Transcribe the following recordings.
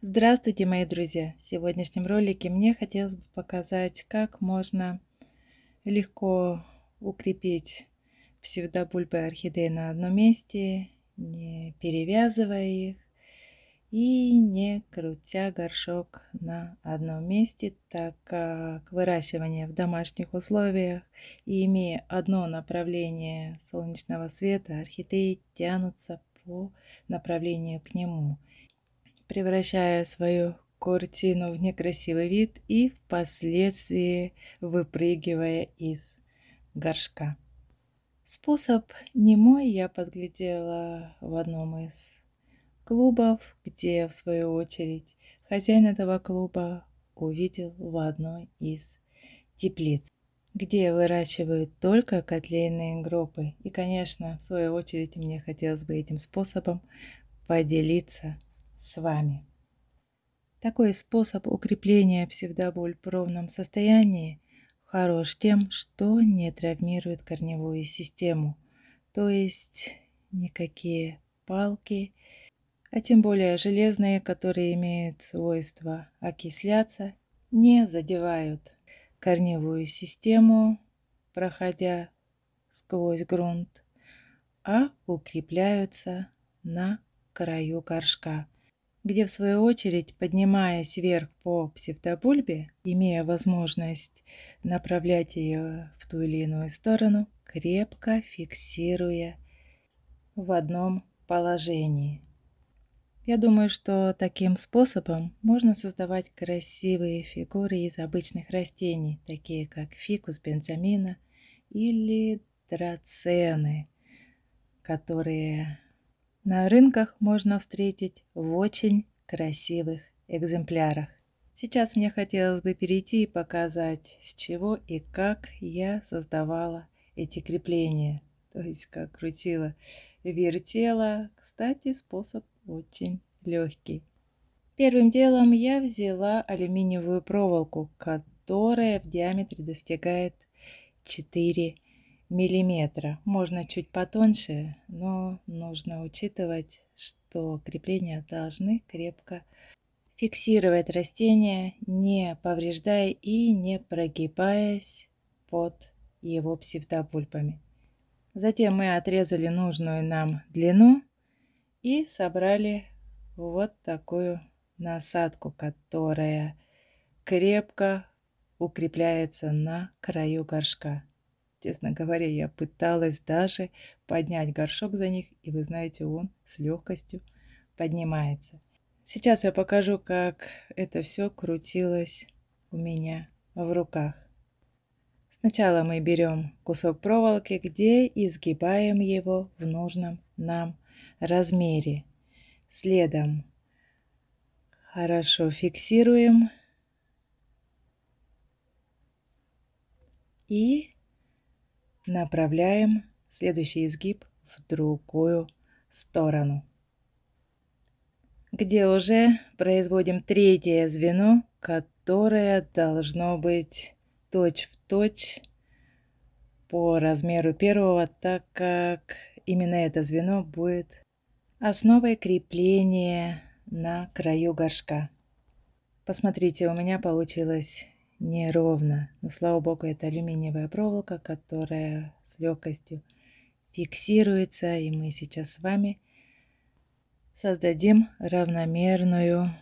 Здравствуйте, мои друзья! В сегодняшнем ролике мне хотелось бы показать, как можно легко укрепить псевдобульбы орхидеи на одном месте, не перевязывая их и не крутя горшок на одном месте, так как выращивание в домашних условиях и имея одно направление солнечного света, орхидеи тянутся по направлению к нему – превращая свою картину в некрасивый вид и впоследствии выпрыгивая из горшка. Способ не мой я подглядела в одном из клубов, где, в свою очередь, хозяин этого клуба увидел в одной из теплиц, где выращивают только котлейные группы. И, конечно, в свою очередь, мне хотелось бы этим способом поделиться – с вами. Такой способ укрепления псевдобуль в ровном состоянии хорош тем, что не травмирует корневую систему, то есть никакие палки, а тем более железные, которые имеют свойство окисляться, не задевают корневую систему, проходя сквозь грунт, а укрепляются на краю горшка где в свою очередь, поднимаясь вверх по псевдобульбе, имея возможность направлять ее в ту или иную сторону, крепко фиксируя в одном положении. Я думаю, что таким способом можно создавать красивые фигуры из обычных растений, такие как фикус бенджамина или драцены, которые на рынках можно встретить в очень красивых экземплярах. Сейчас мне хотелось бы перейти и показать, с чего и как я создавала эти крепления. То есть, как крутила, вертела. Кстати, способ очень легкий. Первым делом я взяла алюминиевую проволоку, которая в диаметре достигает 4 миллиметра. Можно чуть потоньше, но нужно учитывать, что крепления должны крепко фиксировать растение, не повреждая и не прогибаясь под его псевдопульпами. Затем мы отрезали нужную нам длину и собрали вот такую насадку, которая крепко укрепляется на краю горшка. Честно говоря, я пыталась даже поднять горшок за них, и вы знаете, он с легкостью поднимается. Сейчас я покажу, как это все крутилось у меня в руках. Сначала мы берем кусок проволоки, где изгибаем его в нужном нам размере. Следом хорошо фиксируем. И направляем следующий изгиб в другую сторону, где уже производим третье звено, которое должно быть точь в точь по размеру первого, так как именно это звено будет основой крепления на краю горшка. Посмотрите, у меня получилось неровно. Но, слава богу, это алюминиевая проволока, которая с легкостью фиксируется. И мы сейчас с вами создадим равномерную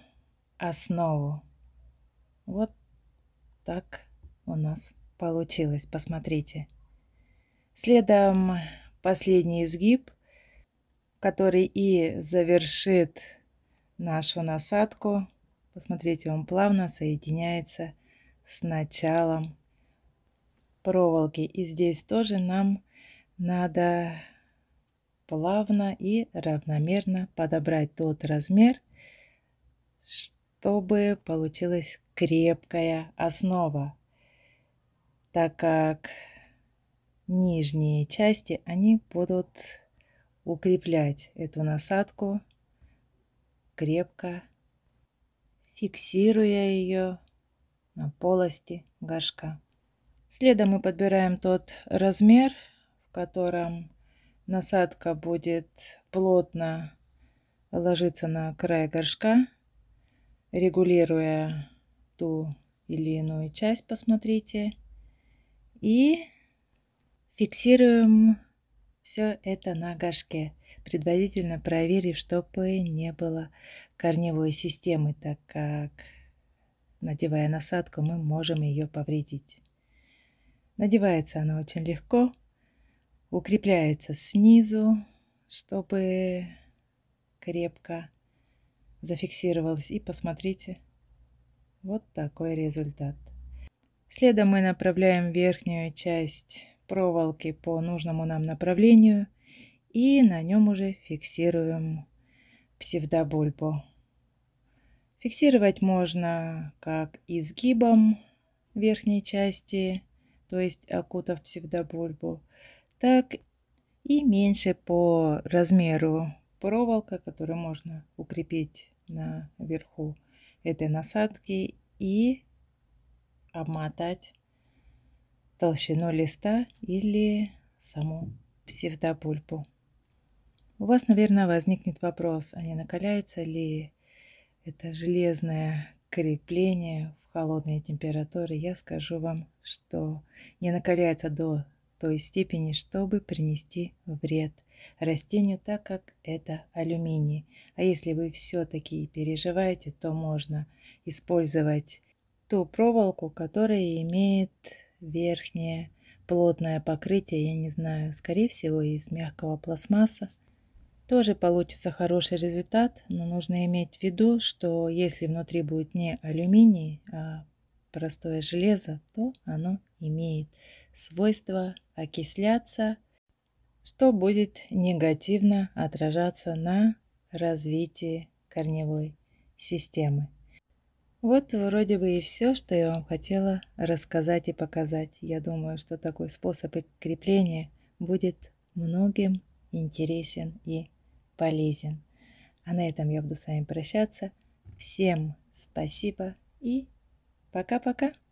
основу. Вот так у нас получилось. Посмотрите. Следом последний изгиб, который и завершит нашу насадку. Посмотрите, он плавно соединяется с началом проволоки. И здесь тоже нам надо плавно и равномерно подобрать тот размер, чтобы получилась крепкая основа, так как нижние части они будут укреплять эту насадку крепко, фиксируя ее на полости горшка. Следом мы подбираем тот размер, в котором насадка будет плотно ложиться на край горшка, регулируя ту или иную часть, посмотрите. И фиксируем все это на горшке, предварительно проверив, чтобы не было корневой системы, так как Надевая насадку, мы можем ее повредить. Надевается она очень легко, укрепляется снизу, чтобы крепко зафиксировалась. И посмотрите, вот такой результат. Следом мы направляем верхнюю часть проволоки по нужному нам направлению и на нем уже фиксируем псевдобульбу. Фиксировать можно как изгибом верхней части, то есть окутав псевдобульбу, так и меньше по размеру проволока, которую можно укрепить на верху этой насадки и обмотать толщину листа или саму псевдобульбу. У вас, наверное, возникнет вопрос, а не накаляется ли это железное крепление в холодной температуре, я скажу вам, что не накаляется до той степени, чтобы принести вред растению, так как это алюминий. А если вы все-таки переживаете, то можно использовать ту проволоку, которая имеет верхнее плотное покрытие, я не знаю, скорее всего из мягкого пластмасса, тоже получится хороший результат, но нужно иметь в виду, что если внутри будет не алюминий, а простое железо, то оно имеет свойство окисляться, что будет негативно отражаться на развитии корневой системы. Вот вроде бы и все, что я вам хотела рассказать и показать. Я думаю, что такой способ крепления будет многим интересен и полезен. А на этом я буду с вами прощаться. Всем спасибо и пока-пока.